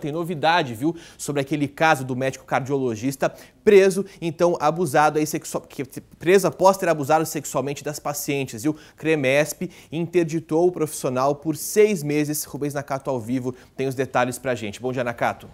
Tem novidade, viu, sobre aquele caso do médico cardiologista preso, então abusado aí preso após ter abusado sexualmente das pacientes, viu? Cremesp interditou o profissional por seis meses. Rubens Nakato ao vivo tem os detalhes pra gente. Bom dia, Nakato.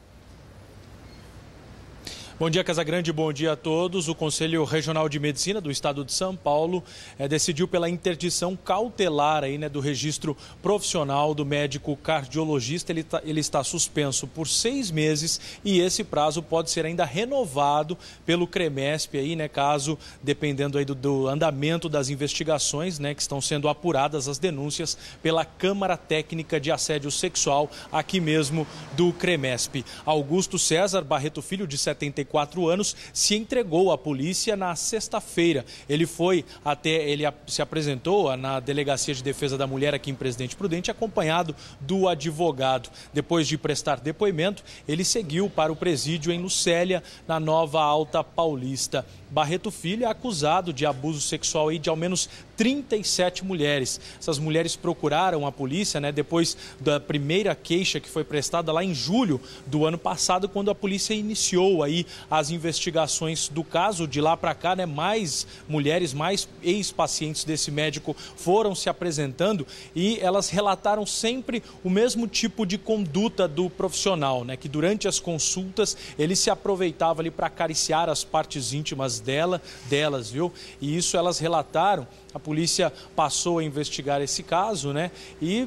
Bom dia, Casagrande, bom dia a todos. O Conselho Regional de Medicina do Estado de São Paulo eh, decidiu pela interdição cautelar aí, né, do registro profissional do médico cardiologista. Ele, tá, ele está suspenso por seis meses e esse prazo pode ser ainda renovado pelo CREMESP, aí, né, caso, dependendo aí do, do andamento das investigações né, que estão sendo apuradas, as denúncias pela Câmara Técnica de Assédio Sexual, aqui mesmo do CREMESP. Augusto César Barreto Filho, de 74 quatro anos, se entregou à polícia na sexta-feira. Ele foi até, ele se apresentou na Delegacia de Defesa da Mulher aqui em Presidente Prudente, acompanhado do advogado. Depois de prestar depoimento, ele seguiu para o presídio em Lucélia, na Nova Alta Paulista. Barreto Filho é acusado de abuso sexual e de ao menos 37 mulheres. Essas mulheres procuraram a polícia né, depois da primeira queixa que foi prestada lá em julho do ano passado, quando a polícia iniciou aí as investigações do caso. De lá para cá, né, mais mulheres, mais ex-pacientes desse médico foram se apresentando e elas relataram sempre o mesmo tipo de conduta do profissional, né, que durante as consultas ele se aproveitava ali para acariciar as partes íntimas dela, delas, viu? E isso elas relataram. A polícia passou a investigar esse caso, né? E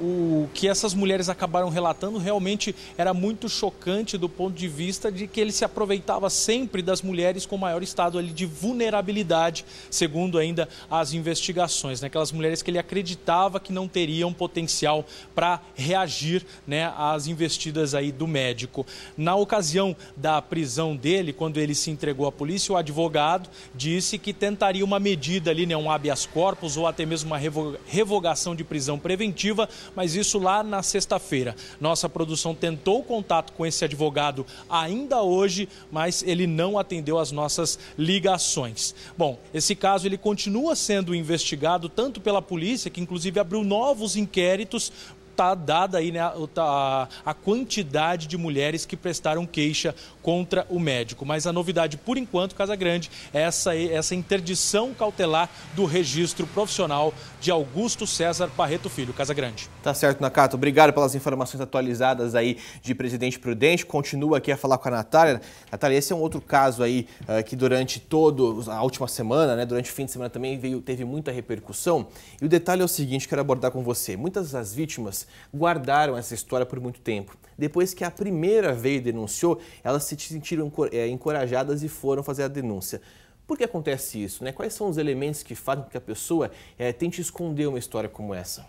o que essas mulheres acabaram relatando realmente era muito chocante do ponto de vista de que ele se aproveitava sempre das mulheres com maior estado ali de vulnerabilidade, segundo ainda as investigações, né? aquelas mulheres que ele acreditava que não teriam potencial para reagir né, às investidas aí do médico. Na ocasião da prisão dele, quando ele se entregou à polícia, o advogado disse que tentaria uma medida ali, né, um habeas corpus ou até mesmo uma revogação de prisão preventiva mas isso lá na sexta-feira. Nossa produção tentou contato com esse advogado ainda hoje, mas ele não atendeu as nossas ligações. Bom, esse caso ele continua sendo investigado tanto pela polícia, que inclusive abriu novos inquéritos está dada aí né, a, a quantidade de mulheres que prestaram queixa contra o médico. Mas a novidade, por enquanto, Casa Grande, é essa, essa interdição cautelar do registro profissional de Augusto César Parreto Filho. Casa Grande. Tá certo, Nakato. Obrigado pelas informações atualizadas aí de Presidente Prudente. Continua aqui a falar com a Natália. Natália, esse é um outro caso aí eh, que durante todo a última semana, né, durante o fim de semana também veio, teve muita repercussão. E o detalhe é o seguinte, quero abordar com você. Muitas das vítimas guardaram essa história por muito tempo. Depois que a primeira veio e denunciou, elas se sentiram eh, encorajadas e foram fazer a denúncia. Por que acontece isso? Né? Quais são os elementos que fazem com que a pessoa é, tente esconder uma história como essa?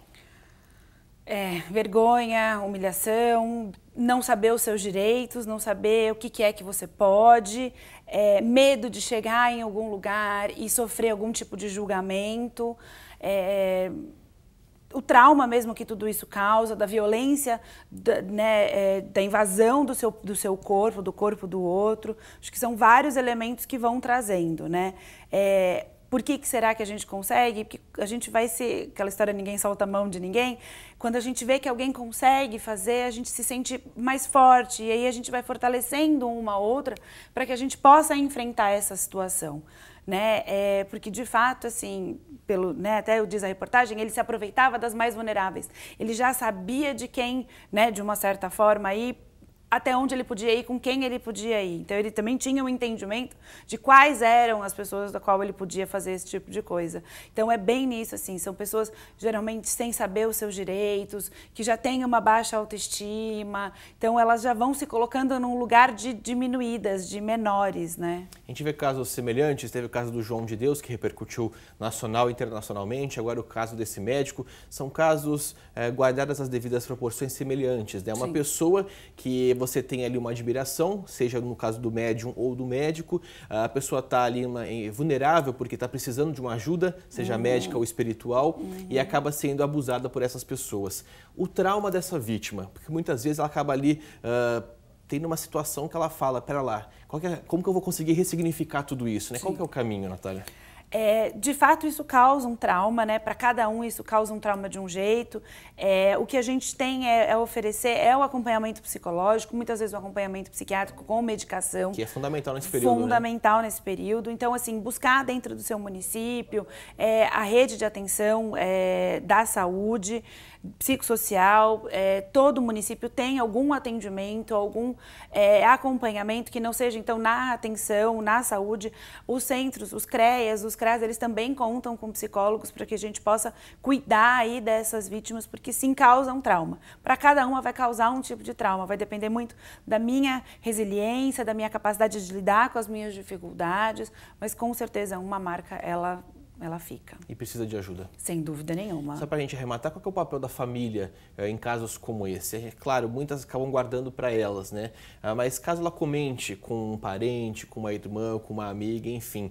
É, vergonha, humilhação, não saber os seus direitos, não saber o que, que é que você pode, é, medo de chegar em algum lugar e sofrer algum tipo de julgamento. É, o trauma mesmo que tudo isso causa, da violência, da, né, é, da invasão do seu, do seu corpo, do corpo do outro. Acho que são vários elementos que vão trazendo, né? É, por que, que será que a gente consegue? Porque a gente vai ser. Aquela história, ninguém solta a mão de ninguém. Quando a gente vê que alguém consegue fazer, a gente se sente mais forte. E aí a gente vai fortalecendo uma outra para que a gente possa enfrentar essa situação né? É, porque de fato, assim, pelo, né, até o diz a reportagem, ele se aproveitava das mais vulneráveis. Ele já sabia de quem, né, de uma certa forma aí até onde ele podia ir, com quem ele podia ir. Então ele também tinha um entendimento de quais eram as pessoas da qual ele podia fazer esse tipo de coisa. Então é bem nisso assim, são pessoas geralmente sem saber os seus direitos, que já têm uma baixa autoestima, então elas já vão se colocando num lugar de diminuídas, de menores, né? A gente vê casos semelhantes, teve o caso do João de Deus que repercutiu nacional e internacionalmente, agora o caso desse médico, são casos é, guardadas as devidas proporções semelhantes, né? Uma Sim. pessoa que você tem ali uma admiração, seja no caso do médium ou do médico, a pessoa está ali uma, em, vulnerável porque está precisando de uma ajuda, seja uhum. médica ou espiritual, uhum. e acaba sendo abusada por essas pessoas. O trauma dessa vítima, porque muitas vezes ela acaba ali uh, tendo uma situação que ela fala, pera lá, é, como que eu vou conseguir ressignificar tudo isso? Né? Qual que é o caminho, Natália? É, de fato, isso causa um trauma, né? Para cada um, isso causa um trauma de um jeito. É, o que a gente tem é, é, oferecer é o acompanhamento psicológico, muitas vezes o acompanhamento psiquiátrico com medicação. Que é fundamental nesse período. Né? Fundamental né? nesse período. Então, assim, buscar dentro do seu município é, a rede de atenção é, da saúde psicossocial, é, todo município tem algum atendimento, algum é, acompanhamento que não seja, então, na atenção, na saúde, os centros, os CREAS, os os CRAS, eles também contam com psicólogos para que a gente possa cuidar aí dessas vítimas, porque sim causam trauma. Para cada uma vai causar um tipo de trauma, vai depender muito da minha resiliência, da minha capacidade de lidar com as minhas dificuldades, mas com certeza uma marca ela ela fica. E precisa de ajuda. Sem dúvida nenhuma. Só para a gente arrematar, qual é o papel da família eh, em casos como esse? É claro, muitas acabam guardando para elas, né? Ah, mas caso ela comente com um parente, com uma irmã, com uma amiga, enfim,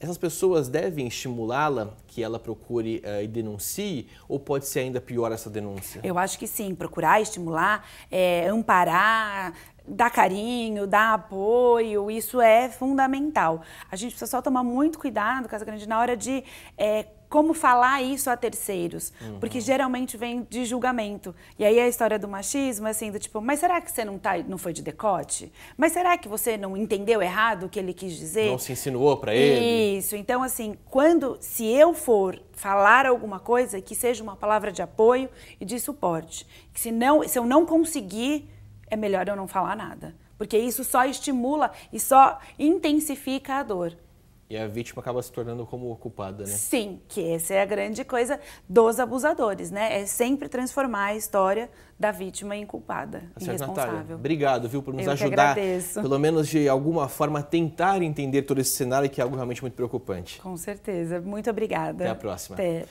essas pessoas devem estimulá-la que ela procure uh, e denuncie ou pode ser ainda pior essa denúncia? Eu acho que sim, procurar, estimular, é, amparar, dar carinho, dar apoio, isso é fundamental. A gente precisa só tomar muito cuidado, Casa Grande, na hora de é, como falar isso a terceiros, uhum. porque geralmente vem de julgamento. E aí a história do machismo assim, do tipo, mas será que você não, tá, não foi de decote? Mas será que você não entendeu errado o que ele quis dizer? Não se insinuou para ele? Isso, então assim, quando, se eu for falar alguma coisa, que seja uma palavra de apoio e de suporte. Que se, não, se eu não conseguir, é melhor eu não falar nada. Porque isso só estimula e só intensifica a dor. E a vítima acaba se tornando como culpada, né? Sim, que essa é a grande coisa dos abusadores, né? É sempre transformar a história da vítima em culpada, tá certo, Natália, obrigado, viu, por nos Eu ajudar, pelo menos de alguma forma, tentar entender todo esse cenário que é algo realmente muito preocupante. Com certeza. Muito obrigada. Até a próxima. Até.